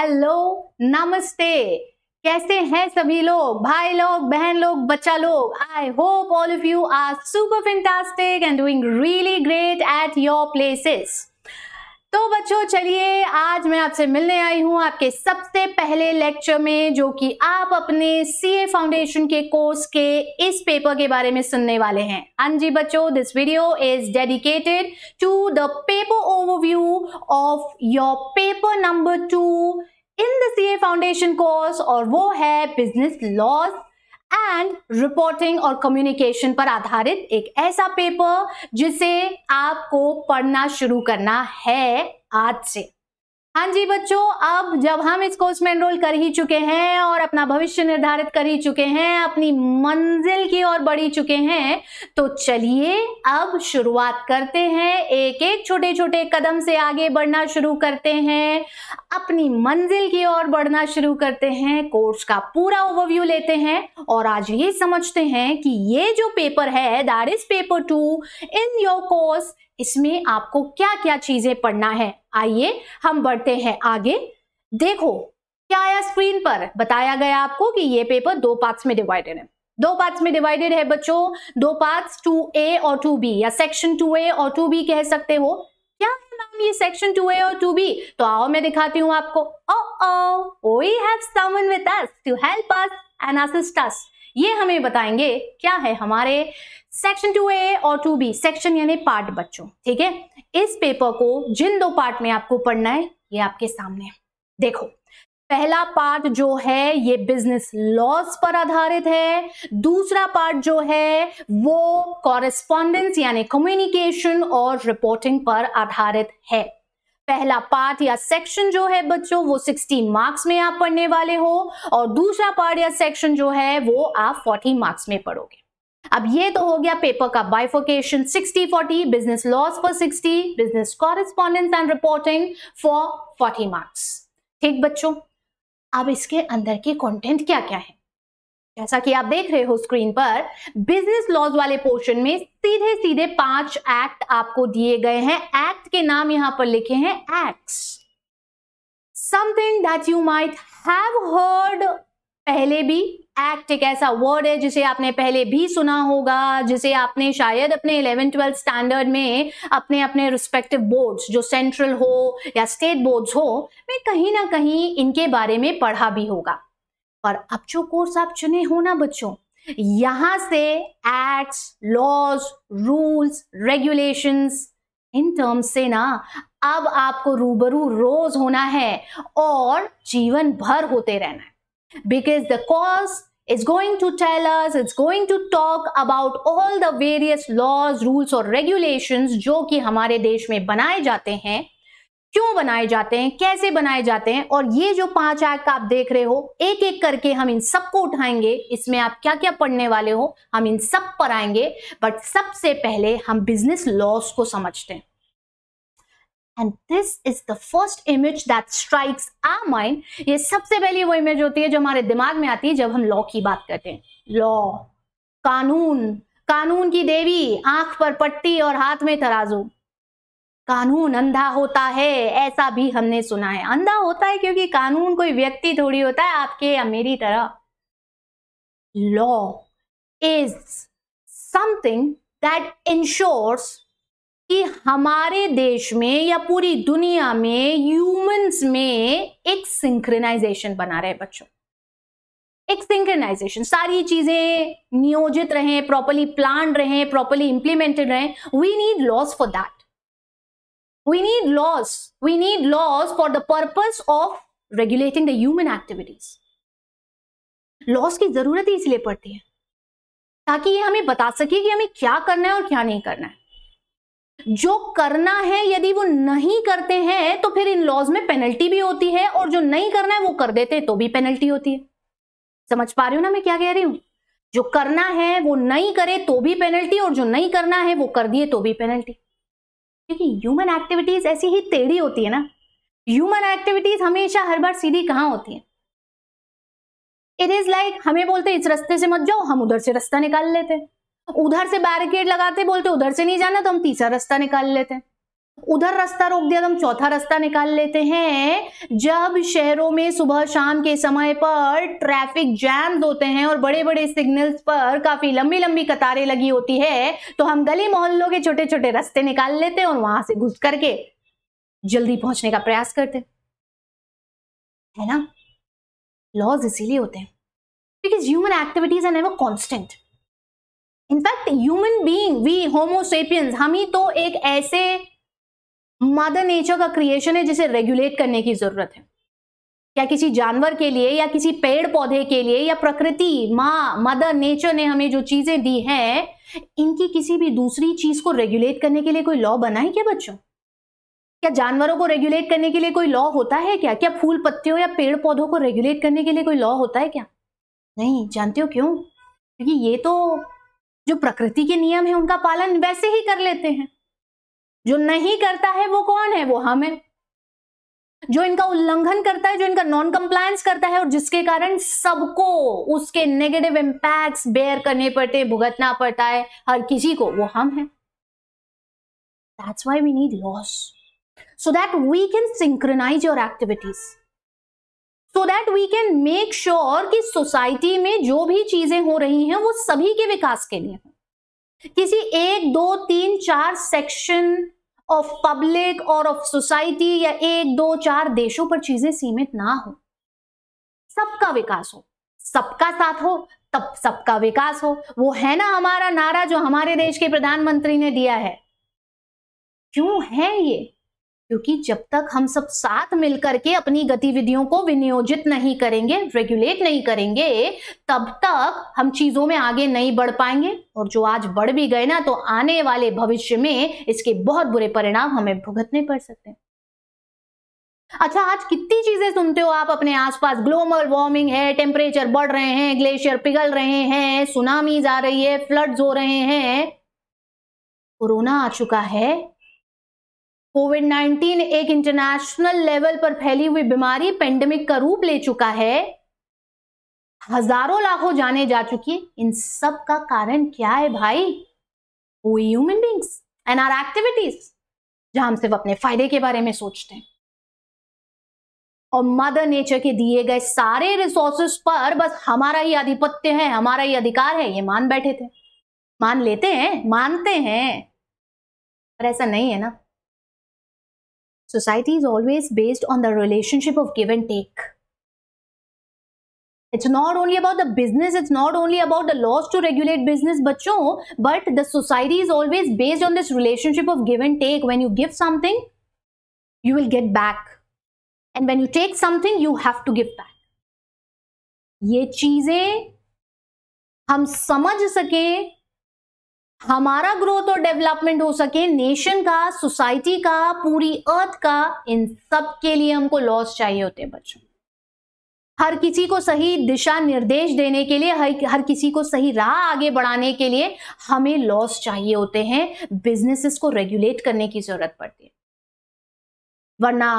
Hello नमस्ते कैसे हैं सभी लोग भाई लोग बहन लोग बच्चा लोग I hope all of you are super fantastic and doing really great at your places तो बच्चों चलिए आज मैं आपसे मिलने आई हूं आपके सबसे पहले लेक्चर में जो कि आप अपने सीए फाउंडेशन के कोर्स के इस पेपर के बारे में सुनने वाले हैं हाँ जी बच्चों this video is dedicated to the paper overview of your paper number two in the CA foundation course और वो है बिजनेस लॉस एंड रिपोर्टिंग और कम्युनिकेशन पर आधारित एक ऐसा पेपर जिसे आपको पढ़ना शुरू करना है आज से हाँ जी बच्चों अब जब हम इस कोर्स में एनरोल कर ही चुके हैं और अपना भविष्य निर्धारित कर ही चुके हैं अपनी मंजिल की ओर बढ़ी चुके हैं तो चलिए अब शुरुआत करते हैं एक एक छोटे छोटे कदम से आगे बढ़ना शुरू करते हैं अपनी मंजिल की ओर बढ़ना शुरू करते हैं कोर्स का पूरा ओवरव्यू लेते हैं और आज ये समझते हैं कि ये जो पेपर है that is paper two in your course इसमें आपको क्या क्या चीजें पढ़ना है आइए हम बढ़ते हैं आगे देखो क्या आया स्क्रीन पर बताया गया आपको कि ये पेपर दो पार्ट्स में डिवाइडेड है दो पार्ट्स में डिवाइडेड है बच्चों दो पार्ट्स टू ए और टू बी या सेक्शन टू ए और टू बी कह सकते हो क्या है मैम ये सेक्शन टू ए और टू बी तो आओ मैं दिखाती हूँ आपको oh oh we have someone with us to help us and assist us ये हमें बताएंगे क्या है हमारे सेक्शन टू ए और टू बी सेक्शन यानी पार्ट बच्चों ठीक है इस पेपर को जिन दो पार्ट में आपको पढ़ना है ये आपके सामने देखो पहला पार्ट जो है ये बिजनेस लॉस पर आधारित है दूसरा पार्ट जो है वो कॉरेस्पॉन्डेंस यानी कम्युनिकेशन और रिपोर्टिंग पर आधारित है पहला पार्ट या सेक्शन जो है बच्चों वो 60 मार्क्स में आप पढ़ने वाले हो और दूसरा पार्ट या सेक्शन जो है वो आप 40 मार्क्स में पढ़ोगे अब ये तो हो गया पेपर का bifurcation 60-40 business laws for 60 business correspondence and reporting for 40 marks ठीक बच्चों अब इसके अंदर के कॉन्टेंट क्या क्या है जैसा कि आप देख रहे हो स्क्रीन पर बिजनेस लॉज वाले पोर्शन में सीधे सीधे पांच एक्ट आपको दिए गए हैं एक्ट के नाम यहां पर लिखे हैं act something that you might have heard पहले भी एक्ट एक ऐसा वर्ड है जिसे आपने पहले भी सुना होगा जिसे आपने शायद अपने इलेवन ट्वेल्थ स्टैंडर्ड में अपने अपने रिस्पेक्टिव बोर्ड्स जो सेंट्रल हो या स्टेट बोर्ड्स हो में कहीं ना कहीं इनके बारे में पढ़ा भी होगा पर अब जो कोर्स आप चुने हो ना बच्चों यहां से acts laws rules regulations in terms से ना अब आपको रूबरू रोज होना है और जीवन भर होते रहना है because the course is going to tell us it's going to talk about all the various laws rules और रेगुलेशंस जो कि हमारे देश में बनाए जाते हैं क्यों बनाए जाते हैं कैसे बनाए जाते हैं और ये जो पांच एक्ट आप देख रहे हो एक एक करके हम इन सबको उठाएंगे इसमें आप क्या क्या पढ़ने वाले हो हम इन सब पर आएंगे बट सबसे पहले हम बिजनेस लॉस को समझते हैं and this is the first image that strikes our mind ये सबसे पहली वो इमेज होती है जो हमारे दिमाग में आती है जब हम लॉ की बात करते हैं लॉ कानून कानून की देवी आंख पर पट्टी और हाथ में तराजू कानून अंधा होता है ऐसा भी हमने सुना है अंधा होता है क्योंकि कानून कोई व्यक्ति थोड़ी होता है आपके या मेरी तरह law is something that ensures कि हमारे देश में या पूरी दुनिया में ह्यूमंस में एक सिंक्रनाइजेशन बना रहे बच्चों एक सिंक्रनाइजेशन सारी चीजें नियोजित रहें प्रॉपरली प्लान रहें प्रॉपरली इंप्लीमेंटेड रहें we need laws for that we need laws. We need laws for the purpose of regulating the human activities. Laws की जरूरत ही इसलिए पड़ती है ताकि ये हमें बता सके कि हमें क्या करना है और क्या नहीं करना है जो करना है यदि वो नहीं करते हैं तो फिर इन लॉज में पेनल्टी भी होती है और जो नहीं करना है वो कर देते हैं तो भी पेनल्टी होती है समझ पा रही हूं ना मैं क्या कह रही हूं जो करना है वो नहीं करे तो भी पेनल्टी और जो नहीं करना है वो कर दिए तो भी पेनल्टी क्योंकि ह्यूमन एक्टिविटीज़ ऐसी ही टेढ़ी होती है ना ह्यूमन एक्टिविटीज़ हमेशा हर बार सीधी कहाँ होती है इट इज़ लाइक हमें बोलते इस रास्ते से मत जाओ हम उधर से रास्ता निकाल लेते उधर से बैरिकेड लगाते बोलते उधर से नहीं जाना तो हम तीसरा रास्ता निकाल लेते हैं उधर रास्ता रोक दिया तो हम चौथा रास्ता निकाल लेते हैं जब शहरों में सुबह शाम के समय पर ट्रैफिक जैम होते हैं और बड़े बड़े सिग्नल्स पर काफी लंबी लंबी कतारें लगी होती है तो हम गली मोहल्लों के छोटे छोटे रास्ते निकाल लेते हैं और वहां से घुस करके जल्दी पहुंचने का प्रयास करते है ना लॉज इसीलिए होते हैं because human activities an ever constant in fact human being we homo sapiens हम ही तो एक ऐसे मदर नेचर का क्रिएशन है जिसे रेगुलेट करने की जरूरत है क्या किसी जानवर के लिए या किसी पेड़ पौधे के लिए या प्रकृति माँ मदर नेचर ने हमें जो चीजें दी हैं इनकी किसी भी दूसरी चीज को रेगुलेट करने के लिए कोई लॉ बना है क्या बच्चों क्या जानवरों को रेगुलेट करने के लिए कोई लॉ होता है क्या क्या फूल पत्तियों या पेड़ पौधों को रेगुलेट करने के लिए कोई लॉ होता है क्या नहीं जानते हो क्यों क्योंकि ये तो जो प्रकृति के नियम है उनका पालन वैसे ही कर लेते हैं जो नहीं करता है वो कौन है वो हम है जो इनका उल्लंघन करता है जो इनका नॉन कंप्लायंस करता है और जिसके कारण सबको उसके नेगेटिव इंपैक्ट्स बेयर करने पड़ते भुगतना पड़ता है हर किसी को वो हम है that's why we need laws so that we can synchronize your activities so that we can make sure कि सोसाइटी में जो भी चीजें हो रही हैं वो सभी के विकास के लिए हों किसी एक दो तीन चार सेक्शन ऑफ पब्लिक और ऑफ सोसाइटी या एक दो चार देशों पर चीजें सीमित ना हो सबका विकास हो सबका साथ हो तब सबका विकास हो वो है ना हमारा नारा जो हमारे देश के प्रधानमंत्री ने दिया है क्यों है ये क्योंकि जब तक हम सब साथ मिलकर के अपनी गतिविधियों को विनियोजित नहीं करेंगे रेगुलेट नहीं करेंगे तब तक हम चीजों में आगे नहीं बढ़ पाएंगे और जो आज बढ़ भी गए ना तो आने वाले भविष्य में इसके बहुत बुरे परिणाम हमें भुगतने पड़ सकते हैं अच्छा आज कितनी चीजें सुनते हो आप अपने आसपास ग्लोबल वार्मिंग है टेम्परेचर बढ़ रहे हैं ग्लेशियर पिघल रहे हैं सुनामी जा रही है फ्लड्स हो रहे हैं कोरोना आ चुका है कोविड 19 एक इंटरनेशनल लेवल पर फैली हुई बीमारी पेंडेमिक का रूप ले चुका है हजारों लाखों जाने जा चुकी इन सब का कारण क्या है भाई human beings and our activities जहां हम सिर्फ अपने फायदे के बारे में सोचते हैं और मदर नेचर के दिए गए सारे रिसोर्सेस पर बस हमारा ही आधिपत्य है हमारा ही अधिकार है ये मान बैठे थे मान लेते हैं मानते हैं पर ऐसा नहीं है ना Society is always based on the relationship of give and take. It's not only about the business, it's not only about the laws to regulate business, but show, but the society is always based on this relationship of give and take. When you give something, you will get back. And when you take something, you have to give back. ये चीजें हम समझ सके हमारा growth और development हो सके nation का सोसाइटी का पूरी अर्थ का इन सब के लिए हमको लॉस चाहिए होते हैं बच्चों हर किसी को सही दिशा निर्देश देने के लिए हर हर किसी को सही राह आगे बढ़ाने के लिए हमें लॉस चाहिए होते हैं बिजनेसेस को रेगुलेट करने की जरूरत पड़ती है वरना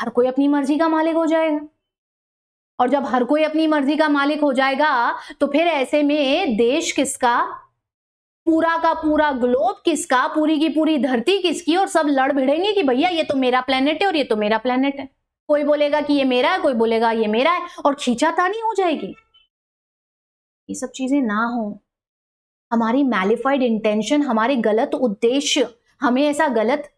हर कोई अपनी मर्जी का मालिक हो जाएगा और जब हर कोई अपनी मर्जी का मालिक हो जाएगा तो फिर ऐसे में देश किसका पूरा का पूरा ग्लोब किसका पूरी की पूरी धरती किसकी और सब लड़ भिड़ेंगे कि भैया ये तो मेरा प्लेनेट है और ये तो मेरा प्लेनेट है कोई बोलेगा कि ये मेरा है कोई बोलेगा ये मेरा है और खींचातानी हो जाएगी ये सब चीजें ना हो हमारी मैलिफाइड इंटेंशन हमारे गलत उद्देश्य हमें ऐसा गलत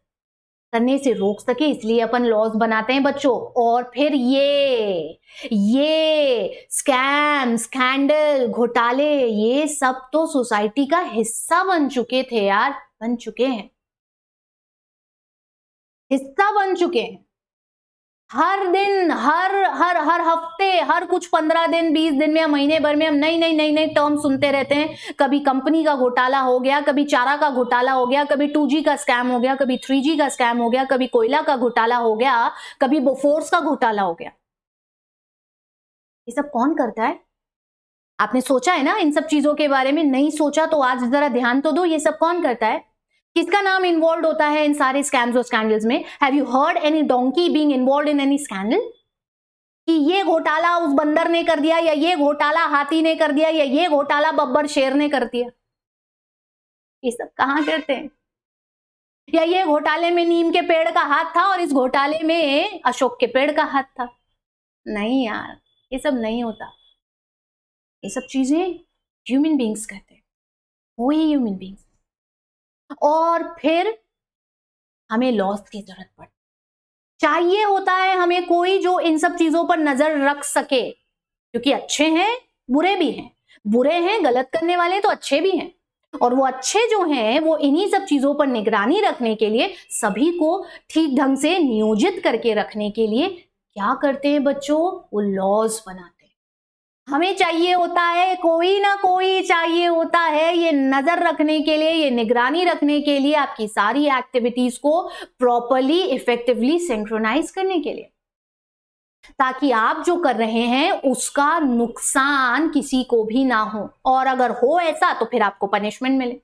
करने से रोक सके इसलिए अपन लॉज बनाते हैं बच्चों और फिर ये ये स्कैम स्कैंडल घोटाले ये सब तो सोसाइटी का हिस्सा बन चुके थे यार बन चुके हैं हिस्सा बन चुके हैं हर दिन हर हर हर हफ्ते हर कुछ पंद्रह दिन बीस दिन में या महीने भर में हम नई नई नई नई टर्म सुनते रहते हैं कभी कंपनी का घोटाला हो गया कभी चारा का घोटाला हो गया कभी टू का स्कैम हो गया कभी थ्री का स्कैम हो गया कभी कोयला का घोटाला हो गया कभी बोफोर्स का घोटाला हो गया ये सब कौन करता है आपने सोचा है ना इन सब चीजों के बारे में नहीं सोचा तो आज जरा ध्यान तो दो ये सब कौन करता है किसका नाम इन्वॉल्व होता है इन सारे स्कैम्स और स्कैंडल्स में have you heard any donkey being involved in any scandal कि ये घोटाला उस बंदर ने कर दिया या ये घोटाला हाथी ने कर दिया या ये घोटाला बब्बर शेर ने कर दिया ये सब कहा करते हैं या ये घोटाले में नीम के पेड़ का हाथ था और इस घोटाले में अशोक के पेड़ का हाथ था नहीं यार ये सब नहीं होता ये सब चीजें ह्यूमन बींग्स कहते हैं वही ह्यूमन बींग्स और फिर हमें लॉस की जरूरत पड़ती चाहिए होता है हमें कोई जो इन सब चीजों पर नजर रख सके क्योंकि अच्छे हैं बुरे भी हैं बुरे हैं गलत करने वाले तो अच्छे भी हैं और वो अच्छे जो हैं वो इन्हीं सब चीजों पर निगरानी रखने के लिए सभी को ठीक ढंग से नियोजित करके रखने के लिए क्या करते हैं बच्चों वो लॉज बनाते हमें चाहिए होता है कोई ना कोई चाहिए होता है ये नजर रखने के लिए ये निगरानी रखने के लिए आपकी सारी एक्टिविटीज को प्रॉपरली इफेक्टिवली सिंक्रोनाइज करने के लिए ताकि आप जो कर रहे हैं उसका नुकसान किसी को भी ना हो और अगर हो ऐसा तो फिर आपको पनिशमेंट मिले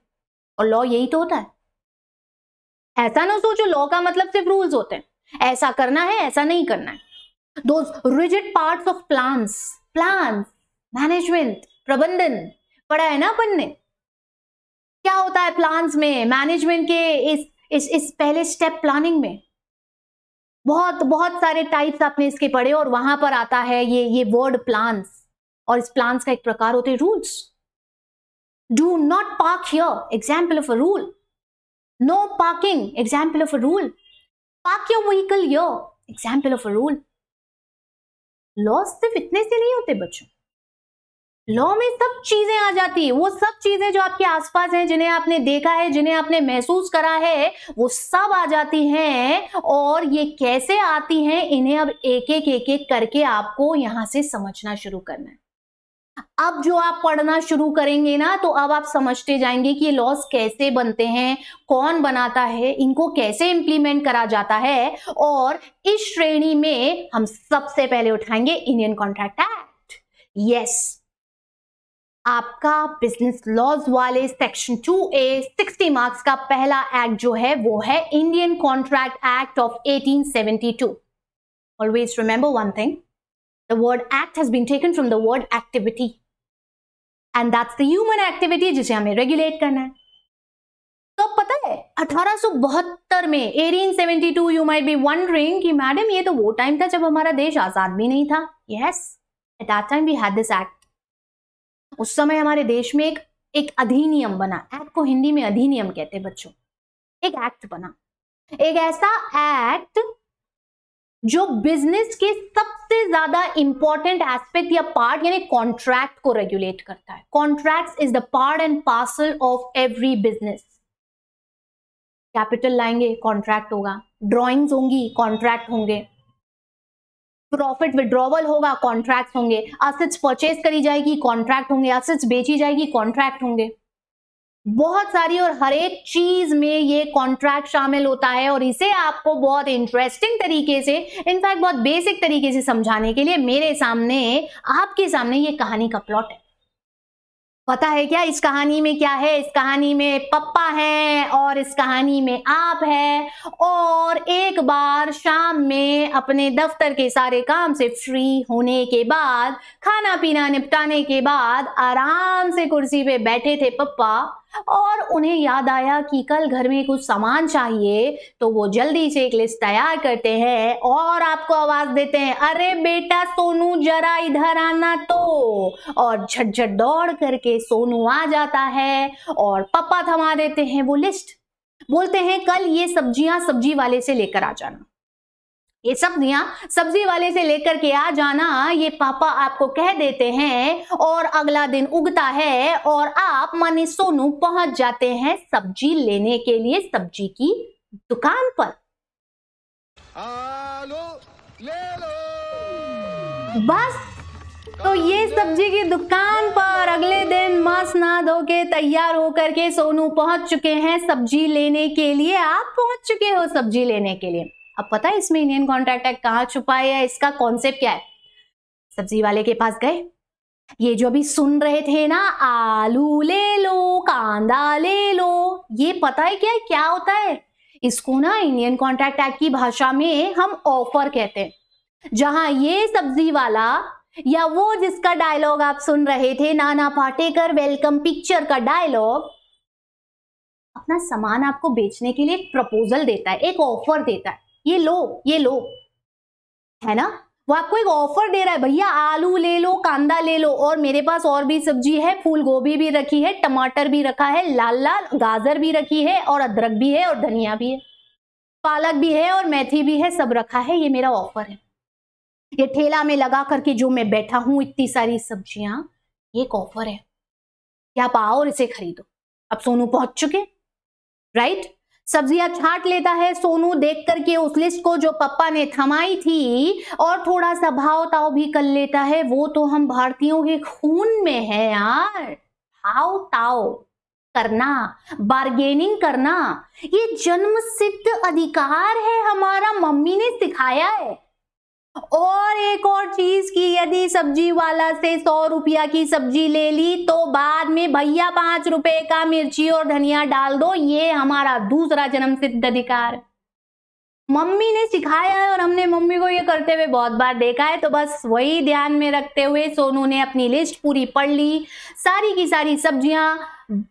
और लॉ यही तो होता है ऐसा ना सोचो लॉ का मतलब सिर्फ रूल्स होते हैं ऐसा करना है ऐसा नहीं करना है दो rigid part of plans plans management प्रबंधन पढ़ा है ना अपन ने क्या होता है प्लान्स में मैनेजमेंट के इस इस इस पहले स्टेप प्लानिंग में बहुत बहुत सारे टाइप्स आपने इसके पढ़े और वहां पर आता है ये ये वर्ड प्लान्स और इस प्लान्स का एक प्रकार होते हैं rules do not park here example of a rule no parking example of a rule park your vehicle your example of a rule laws सिर्फ इतने से नहीं होते बच्चों लॉ में सब चीजें आ जाती है वो सब चीजें जो आपके आसपास हैं जिन्हें आपने देखा है जिन्हें आपने महसूस करा है वो सब आ जाती हैं और ये कैसे आती हैं इन्हें अब एक एक एक एक करके आपको यहां से समझना शुरू करना है अब जो आप पढ़ना शुरू करेंगे ना तो अब आप समझते जाएंगे कि ये लॉस कैसे बनते हैं कौन बनाता है इनको कैसे इंप्लीमेंट करा जाता है और इस श्रेणी में हम सबसे पहले उठाएंगे इंडियन कॉन्ट्रैक्ट एक्ट यस आपका बिजनेस लॉज वाले सेक्शन ए 60 मार्क्स का पहला एक्ट जो है वो है Indian contract act of 1872 always remember one thing the word act has been taken from the word activity and that's the human activity जिसे हमें रेगुलेट करना है तो पता है अठारह में 1872 यू माइट बी वंडरिंग कि मैडम ये तो वो टाइम था जब हमारा देश आजाद भी नहीं था yes at that time we had this act उस समय हमारे देश में एक एक अधिनियम बना एक्ट को हिंदी में अधिनियम कहते हैं बच्चों एक एक्ट बना एक ऐसा एक्ट जो बिजनेस के सबसे ज्यादा इंपॉर्टेंट एस्पेक्ट या पार्ट यानी कॉन्ट्रैक्ट को रेगुलेट करता है contract is the part and parcel of every business capital लाएंगे कॉन्ट्रैक्ट होगा ड्रॉइंग्स होंगी कॉन्ट्रैक्ट होंगे प्रॉफिट विड्रॉवल होगा कॉन्ट्रैक्ट होंगे असिट्स परचेज करी जाएगी कॉन्ट्रैक्ट होंगे असिट्स बेची जाएगी कॉन्ट्रैक्ट होंगे बहुत सारी और हर एक चीज में ये कॉन्ट्रैक्ट शामिल होता है और इसे आपको बहुत इंटरेस्टिंग तरीके से इनफैक्ट बहुत बेसिक तरीके से समझाने के लिए मेरे सामने आपके सामने ये कहानी का प्लॉट है पता है क्या इस कहानी में क्या है इस कहानी में पप्पा हैं और इस कहानी में आप हैं और एक बार शाम में अपने दफ्तर के सारे काम से फ्री होने के बाद खाना पीना निपटाने के बाद आराम से कुर्सी पे बैठे थे पप्पा और उन्हें याद आया कि कल घर में कुछ सामान चाहिए तो वो जल्दी से एक लिस्ट तैयार करते हैं और आपको आवाज देते हैं अरे बेटा सोनू जरा इधर आना तो और झटझट दौड़ करके सोनू आ जाता है और पप्पा थमा देते हैं वो लिस्ट बोलते हैं कल ये सब्जियां सब्जी वाले से लेकर आ जाना ये दिया सब्जी वाले से लेकर के आ जाना ये पापा आपको कह देते हैं और अगला दिन उगता है और आप मानी सोनू पहुंच जाते हैं सब्जी लेने के लिए सब्जी की दुकान पर आलो, ले लो। बस तो ये सब्जी की दुकान पर अगले दिन मांस ना धो के तैयार होकर के सोनू पहुंच चुके हैं सब्जी लेने के लिए आप पहुंच चुके हो सब्जी लेने के लिए अब पता है इसमें इंडियन कॉन्ट्रैक्ट एक्ट कहाँ छुपा है इसका कॉन्सेप्ट क्या है सब्जी वाले के पास गए ये जो अभी सुन रहे थे ना आलू ले लो कांदा ले लो ये पता है क्या क्या होता है इसको ना इंडियन कॉन्ट्रैक्ट एक्ट की भाषा में हम ऑफर कहते हैं जहां ये सब्जी वाला या वो जिसका डायलॉग आप सुन रहे थे नाना पाटेकर वेलकम पिक्चर का डायलॉग अपना सामान आपको बेचने के लिए एक प्रपोजल देता है एक ऑफर देता है ये लो ये लो है ना वो आपको एक ऑफर दे रहा है भैया आलू ले लो कांदा ले लो और मेरे पास और भी सब्जी है फूल गोभी भी रखी है टमाटर भी रखा है लाल लाल गाजर भी रखी है और अदरक भी है और धनिया भी है पालक भी है और मेथी भी है सब रखा है ये मेरा ऑफर है ये ठेला में लगा करके जो मैं बैठा हूं इतनी सारी सब्जियां ये एक ऑफर है क्या आप आओ और इसे खरीदो अब सोनू पहुंच चुके राइट सब्जियां छाट लेता है सोनू देख करके उस लिस्ट को जो पप्पा ने थमाई थी और थोड़ा सा भाव ताव भी कर लेता है वो तो हम भारतीयों के खून में है यार भाव ताव करना बार्गेनिंग करना ये जन्म सिद्ध अधिकार है हमारा मम्मी ने सिखाया है और एक और चीज की यदि सब्जी वाला से सौ रुपया की सब्जी ले ली तो बाद में भैया पांच रुपए का मिर्ची और धनिया डाल दो ये हमारा दूसरा जन्म सिद्ध अधिकार मम्मी ने सिखाया है और हमने मम्मी को ये करते हुए बहुत बार देखा है तो बस वही ध्यान में रखते हुए सोनू ने अपनी लिस्ट पूरी पढ़ ली सारी की सारी सब्जियां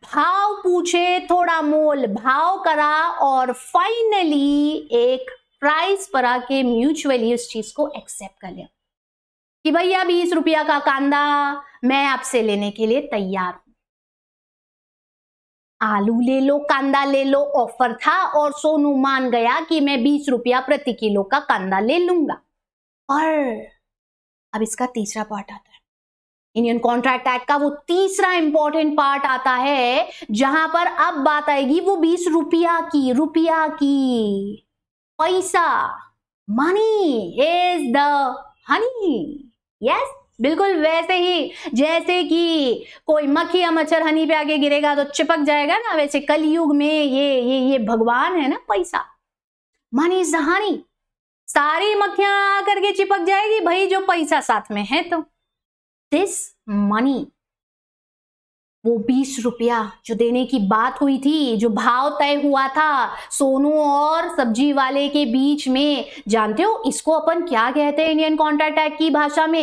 भाव पूछे थोड़ा मोल भाव करा और फाइनली एक प्राइस पर आके म्यूचुअली उस चीज को एक्सेप्ट कर लिया कि भैया बीस रुपया का कांदा मैं आपसे लेने के लिए तैयार हूं आलू ले लो कांदा ले लो ऑफर था और सोनू मान गया कि मैं बीस रुपया प्रति किलो का कांदा ले लूंगा और अब इसका तीसरा पार्ट आता है इंडियन कॉन्ट्रैक्ट एक्ट का वो तीसरा इंपॉर्टेंट पार्ट आता है जहां पर अब बात आएगी वो बीस रुपया की रुपया की पैसा money is the honey yes बिल्कुल वैसे ही जैसे कि कोई मक्खी या मच्छर हनी पे आगे गिरेगा तो चिपक जाएगा ना वैसे कलयुग में ये ये ये भगवान है ना पैसा मनी इज द हनी सारी मक्खियां आकर के चिपक जाएगी भाई जो पैसा साथ में है तो दिस मनी वो बीस रुपया जो देने की बात हुई थी जो भाव तय हुआ था सोनू और सब्जी वाले के बीच में जानते हो इसको अपन क्या कहते हैं इंडियन कॉन्ट्रैक्ट एक्ट की भाषा में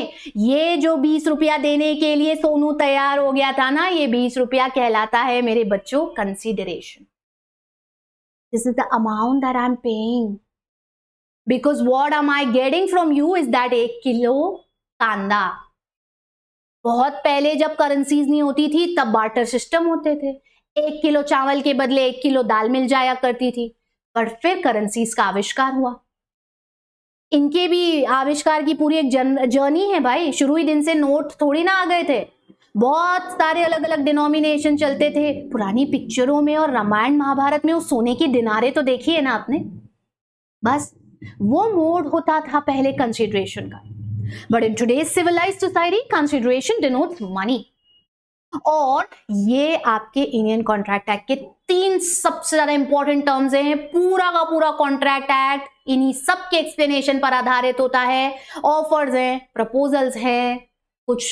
ये जो बीस रुपया देने के लिए सोनू तैयार हो गया था ना ये बीस रुपया कहलाता है मेरे बच्चों consideration this is the amount that I am paying because what am I getting from you is that एक किलो कांदा बहुत पहले जब करेंसीज नहीं होती थी तब बार्टर सिस्टम होते थे एक किलो चावल के बदले एक किलो दाल मिल जाया करती थी पर फिर करेंसीज का आविष्कार हुआ इनके भी आविष्कार की पूरी एक जन, जर्नी है भाई शुरू ही दिन से नोट थोड़ी ना आ गए थे बहुत सारे अलग अलग डिनोमिनेशन चलते थे पुरानी पिक्चरों में और रामायण महाभारत में वो सोने के दिनारे तो देखी है ना आपने बस वो मोड होता था पहले कंसिडरेशन का But in today's civilized society, consideration denotes money. और ये आपके इंडियन कॉन्ट्रैक्ट एक्ट के तीन सबसे ज्यादा इंपॉर्टेंट टर्म्स हैं पूरा का पूरा कॉन्ट्रैक्ट एक्ट इन्हीं सब के एक्सप्लेनेशन पर आधारित होता है ऑफर्स हैं प्रपोजल्स हैं कुछ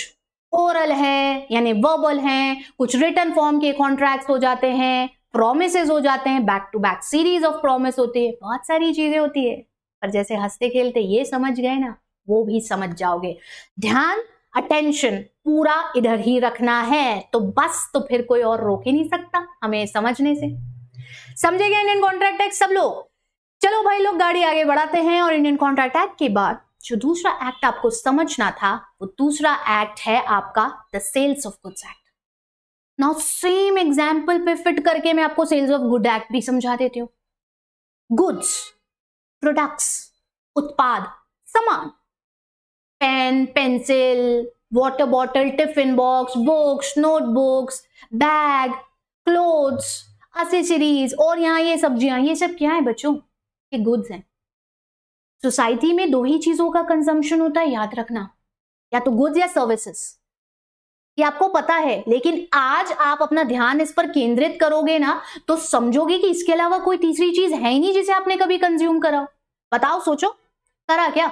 ओरल हैं यानी वर्बल हैं कुछ रिटर्न फॉर्म के कॉन्ट्रैक्ट्स हो जाते हैं प्रोमिस हो जाते हैं back to back series of promise होती है बहुत सारी चीजें होती है पर जैसे हंसते खेलते ये समझ गए ना वो भी समझ जाओगे ध्यान अटेंशन पूरा इधर ही रखना है तो बस तो फिर कोई और रोक ही नहीं सकता हमें समझने से समझे गए इंडियन कॉन्ट्रैक्ट एक्ट सब लोग चलो भाई लोग गाड़ी आगे बढ़ाते हैं और इंडियन कॉन्ट्रैक्ट एक्ट के बाद जो दूसरा एक्ट आपको समझना था वो दूसरा एक्ट है आपका the sales of goods act now same example पे फिट करके मैं आपको सेल्स ऑफ गुड एक्ट भी समझा देती हूँ गुड्स प्रोडक्ट्स उत्पाद सामान pen pencil water bottle tiffin box books notebooks bag clothes accessories और यहाँ ये सब्जियां ये सब क्या है बच्चों ये गुड्स हैं सोसाइटी में दो ही चीजों का कंजम्पशन होता है याद रखना या तो गुड्स या सर्विसेस ये आपको पता है लेकिन आज आप अपना ध्यान इस पर केंद्रित करोगे ना तो समझोगे कि इसके अलावा कोई तीसरी चीज है ही नहीं जिसे आपने कभी कंज्यूम करा बताओ सोचो करा क्या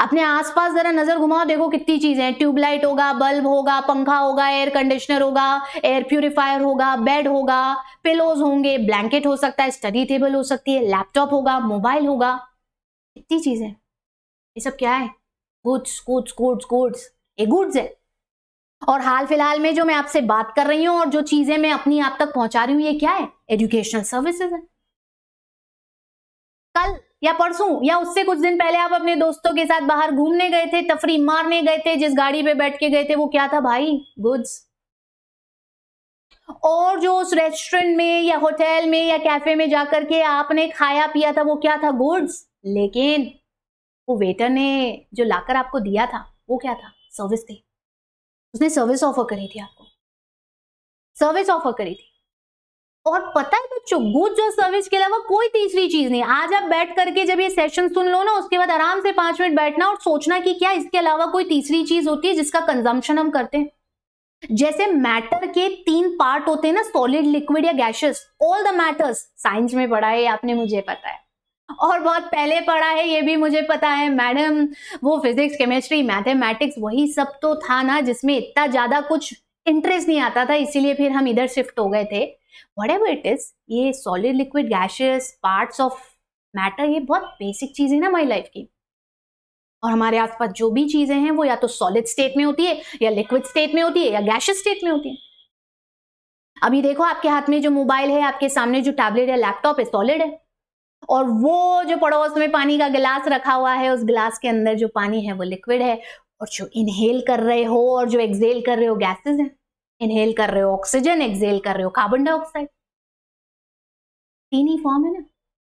अपने आसपास जरा नजर घुमाओ देखो कितनी चीजें हैं ट्यूबलाइट होगा बल्ब होगा पंखा होगा एयर कंडीशनर होगा एयर प्यूरिफायर होगा बेड होगा पिलोज होंगे ब्लैंकेट हो सकता है स्टडी टेबल हो सकती है लैपटॉप होगा मोबाइल होगा कितनी चीजें ये सब क्या है गुड्स गुड्स गुड्स गुड्स ये गुड्स है और हाल फिलहाल में जो मैं आपसे बात कर रही हूँ और जो चीजें मैं अपनी आप तक पहुंचा रही हूँ ये क्या है एजुकेशनल सर्विसेज है कल या परसों या उससे कुछ दिन पहले आप अपने दोस्तों के साथ बाहर घूमने गए थे तफरी मारने गए थे जिस गाड़ी पे बैठ के गए थे वो क्या था भाई गुड्स और जो उस रेस्टोरेंट में या होटल में या कैफे में जाकर के आपने खाया पिया था वो क्या था गुड्स लेकिन वो वेटर ने जो लाकर आपको दिया था वो क्या था सर्विस थी उसने सर्विस ऑफर करी थी आपको सर्विस ऑफर करी थी और पता है बच्चों तो गुड्स जो सर्विस के अलावा कोई तीसरी चीज नहीं आज आप बैठ करके जब ये सेशन सुन लो ना उसके बाद आराम से पांच मिनट बैठना और सोचना कि क्या इसके अलावा कोई तीसरी चीज होती है जिसका कंजम्पशन हम करते हैं जैसे मैटर के तीन पार्ट होते हैं ना सॉलिड लिक्विड या gases all the matters science में पढ़ा है आपने मुझे पता है और बहुत पहले पढ़ा है ये भी मुझे पता है मैडम वो फिजिक्स केमिस्ट्री मैथमेटिक्स वही सब तो था ना जिसमें इतना ज्यादा कुछ इंटरेस्ट नहीं आता था इसीलिए फिर हम इधर शिफ्ट हो गए थे वट इट इज ये solid liquid gases parts of matter ये बहुत बेसिक चीज़ है ना हमारी लाइफ की और हमारे आसपास जो भी चीज़ें हैं वो या तो सॉलिड स्टेट में होती है या लिक्विड स्टेट में होती है या गैशियस स्टेट में होती है अभी देखो आपके हाथ में जो मोबाइल है आपके सामने जो टैबलेट या लैपटॉप है सॉलिड है और वो जो पड़ोस में पानी का गिलास रखा हुआ है उस गिलास के अंदर जो पानी है वो लिक्विड है और जो इनहेल कर रहे हो और जो एक्सेल कर रहे हो गैसेस हैं इनहेल कर रहे हो ऑक्सीजन एक्सेल कर रहे हो कार्बन डाइऑक्साइड तीन ही फॉर्म है ना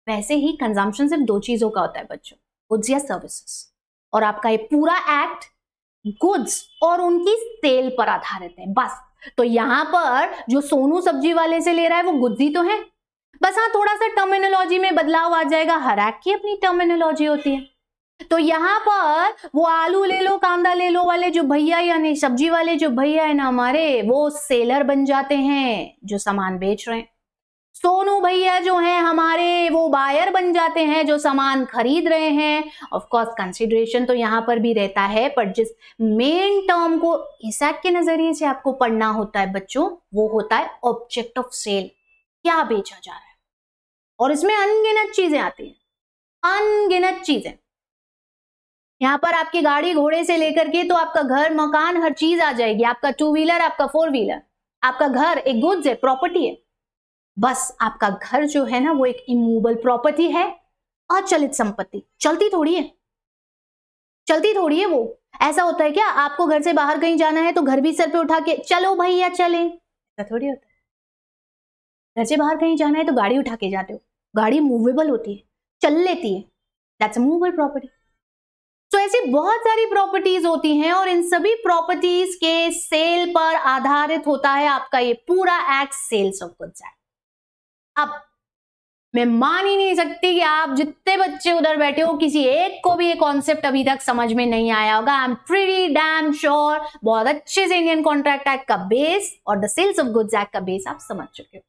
वैसे ही कंजम्पशन सिर्फ दो चीजों का होता है बच्चों गुड्स या सर्विसेज और आपका ये पूरा एक्ट गुड्स और उनकी सेल पर आधारित है बस तो यहाँ पर जो सोनू सब्जी वाले से ले रहा है वो गुड्स ही तो है बस हाँ थोड़ा सा टर्मिनोलॉजी में बदलाव आ जाएगा हर एक्ट की अपनी टर्मिनोलॉजी होती है तो यहाँ पर वो आलू ले लो कांदा ले लो वाले जो भैया यानी सब्जी वाले जो भैया है ना हमारे वो सेलर बन जाते हैं जो सामान बेच रहे हैं सोनू भैया जो हैं हमारे वो बायर बन जाते हैं जो सामान खरीद रहे हैं ऑफ कोर्स कंसिडरेशन तो यहाँ पर भी रहता है पर जिस मेन टर्म को इसाक के नजरिए से आपको पढ़ना होता है बच्चों वो होता है ऑब्जेक्ट ऑफ सेल क्या बेचा जा रहा है और इसमें अनगिनत चीजें आती हैं अनगिनत चीजें यहाँ पर आपकी गाड़ी घोड़े से लेकर के तो आपका घर मकान हर चीज आ जाएगी आपका टू व्हीलर आपका फोर व्हीलर आपका घर एक गुड्स है प्रॉपर्टी है बस आपका घर जो है ना वो एक इमूवेबल प्रॉपर्टी है अचलित संपत्ति चलती थोड़ी है चलती थोड़ी है वो ऐसा होता है क्या आपको घर से बाहर कहीं जाना है तो घर भी सर पे उठा के चलो भैया चले ऐसा थोड़ी होता है घर से बाहर कहीं जाना है तो गाड़ी उठा के जाते हो गाड़ी मूवेबल होती है चल लेती है दैट्स अ मूवेबल प्रॉपर्टी तो ऐसी बहुत सारी प्रॉपर्टीज होती हैं और इन सभी प्रॉपर्टीज के सेल पर आधारित होता है आपका ये पूरा act sales of goods act अब मैं मान ही नहीं सकती कि आप जितने बच्चे उधर बैठे हो किसी एक को भी ये कॉन्सेप्ट अभी तक समझ में नहीं आया होगा I am pretty damn sure बहुत अच्छे से इंडियन कॉन्ट्रैक्ट एक्ट का बेस और the sales of goods act का बेस आप समझ चुके हो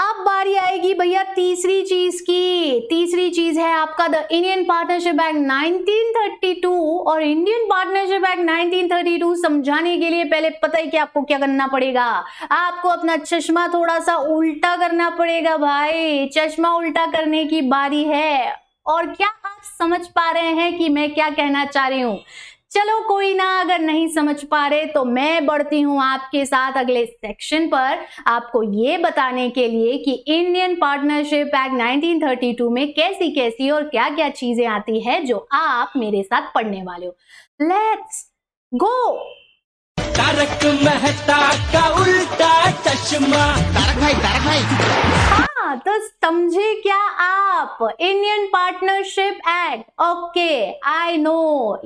अब बारी आएगी भैया तीसरी चीज की तीसरी चीज है आपका द इंडियन पार्टनरशिप एक्ट 1932 और इंडियन पार्टनरशिप एक्ट 1932 समझाने के लिए पहले पता ही कि आपको क्या करना पड़ेगा आपको अपना चश्मा थोड़ा सा उल्टा करना पड़ेगा भाई चश्मा उल्टा करने की बारी है और क्या आप समझ पा रहे हैं कि मैं क्या कहना चाह रही हूं चलो कोई ना अगर नहीं समझ पा रहे तो मैं बढ़ती हूं आपके साथ अगले सेक्शन पर आपको ये बताने के लिए कि इंडियन पार्टनरशिप एक्ट 1932 में कैसी कैसी और क्या क्या चीजें आती है जो आप मेरे साथ पढ़ने वाले हो लेट्स गो तारक मेहता का उल्टा चश्मा तारक भाई तारक भाई हाँ, तो समझे क्या आप Indian partnership act okay I know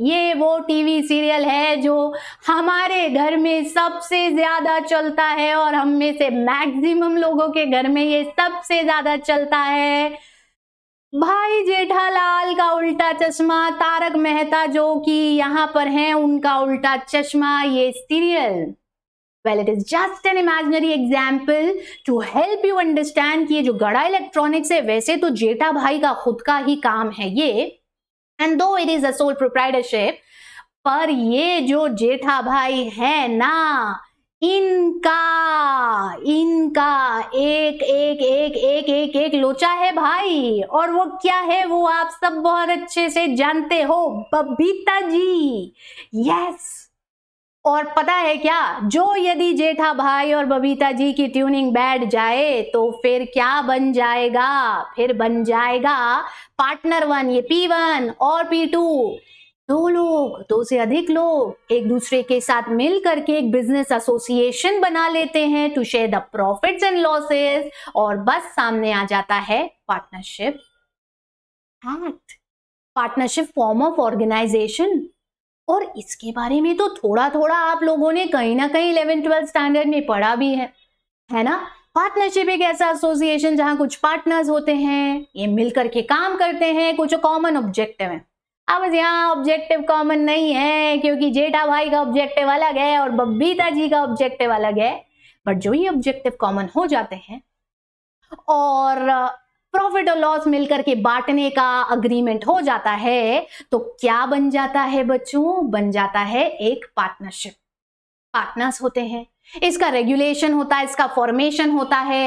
ये वो टीवी सीरियल है जो हमारे घर में सबसे ज्यादा चलता है और हम में से मैक्सिमम लोगों के घर में ये सबसे ज्यादा चलता है भाई जेठालाल का उल्टा चश्मा तारक मेहता जो कि यहाँ पर हैं उनका उल्टा चश्मा ये serial well it is just an imaginary example to help you understand कि ये जो गड़ा इलेक्ट्रॉनिक्स है वैसे तो जेठा भाई का खुद का ही काम है ये and though it is a sole proprietorship पर ये जो जेठा भाई है ना इनका इनका एक एक एक एक एक एक लोचा है भाई और वो क्या है वो आप सब बहुत अच्छे से जानते हो बबीता जी यस और पता है क्या जो यदि जेठा भाई और बबीता जी की ट्यूनिंग बैठ जाए तो फिर क्या बन जाएगा फिर बन जाएगा पार्टनर वन ये पी वन और पी टू दो लोग दो से अधिक लोग एक दूसरे के साथ मिल करके एक बिजनेस एसोसिएशन बना लेते हैं to share the profits and losses और बस सामने आ जाता है partnership act partnership form of organization और इसके बारे में तो थोड़ा थोड़ा आप लोगों ने कहीं ना कहीं इलेवन ट्वेल्थ स्टैंडर्ड में पढ़ा भी है है ना पार्टनरशिप एक ऐसा एसोसिएशन जहां कुछ पार्टनर्स होते हैं ये मिलकर के काम करते हैं कुछ कॉमन ऑब्जेक्टिव है अब यहाँ ऑब्जेक्टिव कॉमन नहीं है क्योंकि जेठा भाई का ऑब्जेक्टिव अलग है और बबीता जी का ऑब्जेक्टिव अलग है बट जो ये ऑब्जेक्टिव कॉमन हो जाते हैं और प्रॉफिट और लॉस मिलकर के बांटने का अग्रीमेंट हो जाता है तो क्या बन जाता है बच्चों बन जाता है एक पार्टनरशिप पार्टनर्स होते हैं इसका रेगुलेशन होता है इसका फॉर्मेशन होता है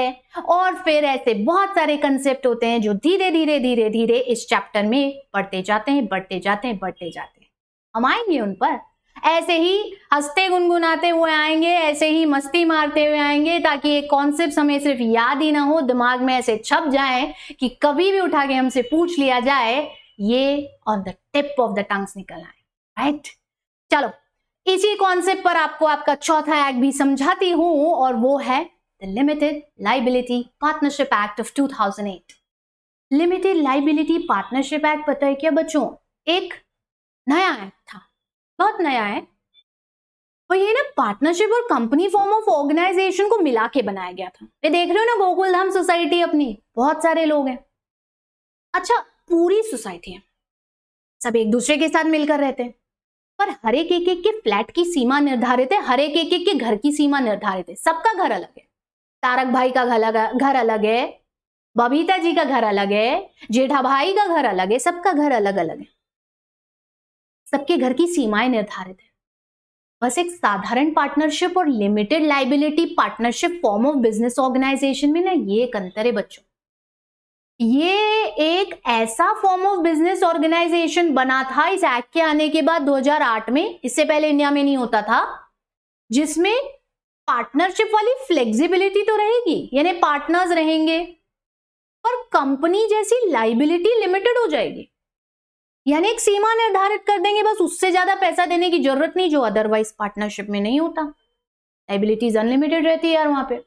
और फिर ऐसे बहुत सारे कंसेप्ट होते हैं जो धीरे धीरे धीरे धीरे इस चैप्टर में बढ़ते जाते हैं बढ़ते जाते हैं बढ़ते जाते हैं हम आएंगे उन पर ऐसे ही हंसते गुनगुनाते हुए आएंगे ऐसे ही मस्ती मारते हुए आएंगे ताकि ये कॉन्सेप्ट हमें सिर्फ याद ही ना हो दिमाग में ऐसे छप जाए कि कभी भी उठा के हमसे पूछ लिया जाए ये on the tip of the tongues निकल आए राइट चलो इसी कॉन्सेप्ट पर आपको आपका चौथा एक्ट भी समझाती हूं और वो है the limited liability partnership act of 2008 limited liability partnership act पता है क्या बच्चों एक नया एक्ट था बहुत नया है और ये ना पार्टनरशिप और कंपनी फॉर्म ऑफ ऑर्गेनाइजेशन को मिला के बनाया गया था ये देख रहे हो ना गोकुल धाम सोसाइटी अपनी बहुत सारे लोग हैं अच्छा पूरी सोसाइटी है सब एक दूसरे के साथ मिलकर रहते हैं पर हर एक एक के फ्लैट की सीमा निर्धारित है हर एक एक के घर की सीमा निर्धारित है सबका घर अलग है तारक भाई का घर अलग है बबीता जी का घर अलग है जेठा भाई का घर अलग है सबका घर अलग अलग है सबके घर की सीमाएं निर्धारित है बस एक साधारण पार्टनरशिप और limited liability partnership form of business organization में ना ये एक अंतर है बच्चों ये एक ऐसा फॉर्म ऑफ बिजनेस ऑर्गेनाइजेशन बना था इस एक्ट के आने के बाद 2008 में इससे पहले इंडिया में नहीं होता था जिसमें पार्टनरशिप वाली फ्लेक्सिबिलिटी तो रहेगी यानी पार्टनर्स रहेंगे पर कंपनी जैसी लाइबिलिटी लिमिटेड हो जाएगी यानी एक सीमा निर्धारित कर देंगे बस उससे ज्यादा पैसा देने की जरूरत नहीं जो अदरवाइज पार्टनरशिप में नहीं होता लाइबिलिटीज अनलिमिटेड रहती है यार वहां पर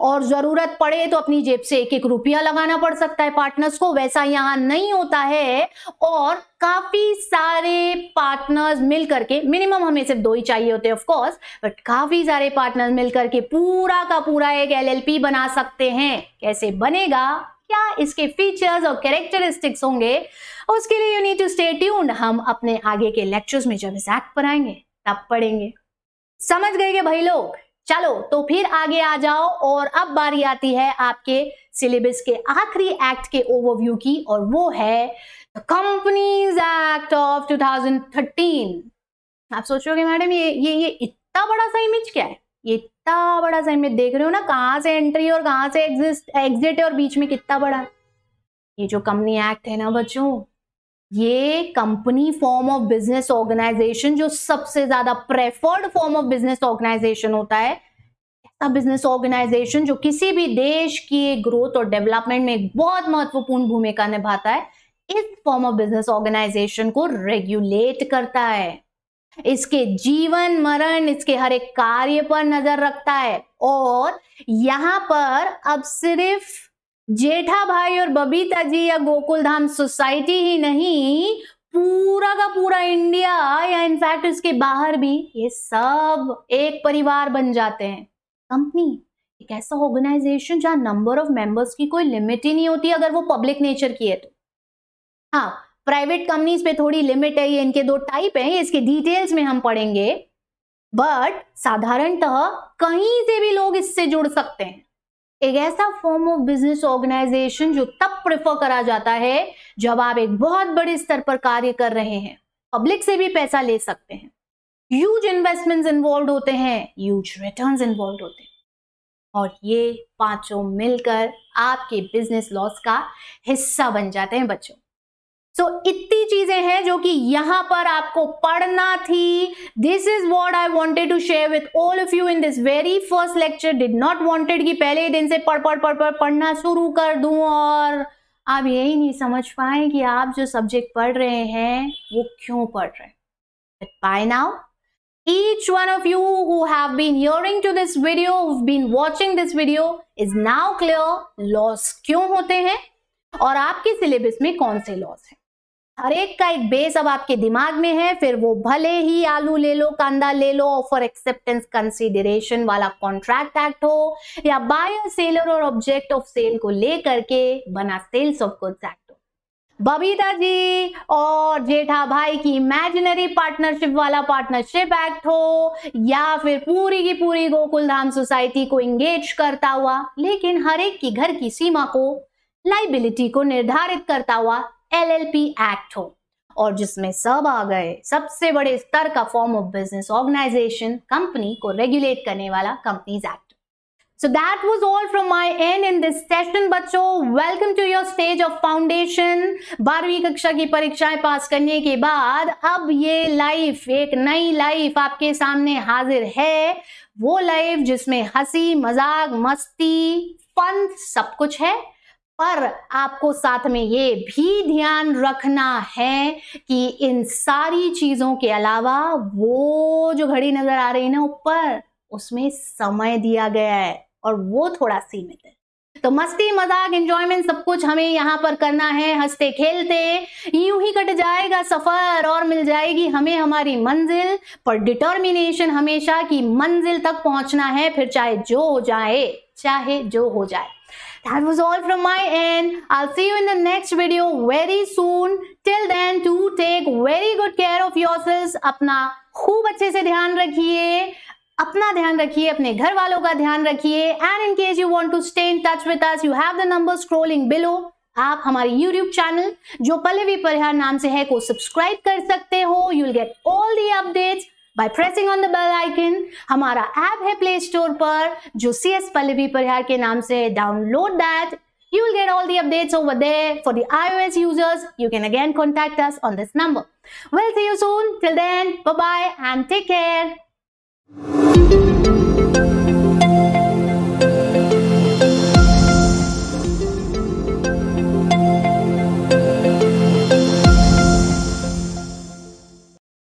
और जरूरत पड़े तो अपनी जेब से एक एक रुपया लगाना पड़ सकता है पार्टनर्स को वैसा यहाँ नहीं होता है और काफी सारे पार्टनर्स मिल करके मिनिमम हमें सिर्फ दो ही चाहिए होते हैं ऑफकोर्स बट काफी सारे पार्टनर्स मिल करके पूरा का पूरा एक एलएलपी बना सकते हैं कैसे बनेगा क्या इसके फीचर्स और कैरेक्टरिस्टिक्स होंगे उसके लिए you need to stay tuned हम अपने आगे के लेक्चर्स में जब इस एक्ट आएंगे तब पढ़ेंगे समझ गए कि भाई लोग चलो तो फिर आगे आ जाओ और अब बारी आती है आपके सिलेबस के आखिरी एक्ट के ओवरव्यू की और वो है द कंपनीज एक्ट ऑफ 2013 आप सोच रहे मैडम ये ये ये इतना बड़ा सा इमेज क्या है ये इतना बड़ा सा इमेज देख रहे हो ना कहाँ से एंट्री और कहाँ से एग्जिस्ट एग्जिट और बीच में कितना बड़ा ये जो कंपनी एक्ट है ना बच्चों ये company form of business organization जो सबसे ज्यादा preferred form of business organization होता है ऐसा बिजनेस ऑर्गेनाइजेशन जो किसी भी देश की ग्रोथ और डेवलपमेंट में एक बहुत महत्वपूर्ण भूमिका निभाता है इस फॉर्म ऑफ बिजनेस ऑर्गेनाइजेशन को रेगुलेट करता है इसके जीवन मरण इसके हर एक कार्य पर नजर रखता है और यहां पर अब सिर्फ जेठा भाई और बबीता जी या गोकुल धाम सोसाइटी ही नहीं पूरा का पूरा इंडिया या इनफैक्ट इसके बाहर भी ये सब एक परिवार बन जाते हैं कंपनी एक ऐसा ऑर्गेनाइजेशन जहां नंबर ऑफ मेंबर्स की कोई लिमिट ही नहीं होती अगर वो पब्लिक नेचर की है तो हाँ प्राइवेट कंपनीज पे थोड़ी लिमिट है ये इनके दो टाइप है इसके डिटेल्स में हम पढ़ेंगे बट साधारणतः कहीं से भी लोग इससे जुड़ सकते हैं एक ऐसा फॉर्म ऑफ बिजनेस ऑर्गेनाइजेशन जो तब प्रेफर करा जाता है जब आप एक बहुत बड़े स्तर पर कार्य कर रहे हैं पब्लिक से भी पैसा ले सकते हैं ह्यूज इन्वेस्टमेंट्स इन्वॉल्व होते हैं ह्यूज रिटर्न्स इन्वॉल्व होते हैं और ये पांचों मिलकर आपके बिजनेस लॉस का हिस्सा बन जाते हैं बच्चों सो so, इतनी चीजें हैं जो कि यहां पर आपको पढ़ना थी this is what I wanted to share with all of you in this very first lecture did not wanted कि पहले ही दिन से पढ़ पढ़ पढ़ पढ़ पढ़ना शुरू कर दू और आप यही नहीं समझ पाए कि आप जो सब्जेक्ट पढ़ रहे हैं वो क्यों पढ़ रहे हैं by now each one of you who have been hearing to this video been watching this video is now clear laws क्यों होते हैं और आपके सिलेबस में कौन से लॉस हैं हर एक का एक बेस अब आपके दिमाग में है फिर वो भले ही आलू ले लो कांदा ले लो ऑफर एक्सेप्टेंस कंसिडरेशन वाला कॉन्ट्रैक्ट एक्ट हो या बायर सेलर और ऑब्जेक्ट ऑफ सेल को लेकर के बना sales of goods act Babita ji और जेठा भाई की इमेजिनरी पार्टनरशिप वाला पार्टनरशिप एक्ट हो या फिर पूरी की पूरी गोकुल धाम सोसाइटी को इंगेज करता हुआ लेकिन हर एक की घर की सीमा को लाइबिलिटी को निर्धारित करता हुआ एलएलपी एक्ट हो और जिसमें सब आ गए सबसे बड़े स्तर का form of business organization company को रेगुलेट करने वाला companies act so that was all from my end in this session बच्चों. Welcome to your stage of foundation बारहवीं कक्षा की परीक्षाएं पास करने के बाद अब ये लाइफ एक नई लाइफ आपके सामने हाजिर है वो लाइफ जिसमें हंसी मजाक मस्ती फन सब कुछ है पर आपको साथ में ये भी ध्यान रखना है कि इन सारी चीजों के अलावा वो जो घड़ी नजर आ रही है ना ऊपर उसमें समय दिया गया है और वो थोड़ा सीमित है तो मस्ती मजाक एंजॉयमेंट सब कुछ हमें यहाँ पर करना है हंसते खेलते यूं ही कट जाएगा सफर और मिल जाएगी हमें हमारी मंजिल पर डिटर्मिनेशन हमेशा की मंजिल तक पहुंचना है फिर चाहे जो हो जाए चाहे जो हो जाए that was all from my end. I'll see you in the next video very soon. Till then, do take very good care of yourselves. apna khoob acche se dhyan rakhiye अपना ध्यान रखिए अपने घर वालों का ध्यान रखिए and in case you want to stay in touch with us you have the number scrolling below आप हमारे YouTube चैनल जो पल्लवी परिहार नाम से है को सब्सक्राइब कर सकते हो you will get all the updates by pressing on the bell icon हमारा ऐप है प्ले स्टोर पर जो सी एस पल्लवी परिहार के नाम से download that You will get all the updates over there. For the iOS users, you can again contact us on this number. We'll see you soon. Till then, bye bye and take care.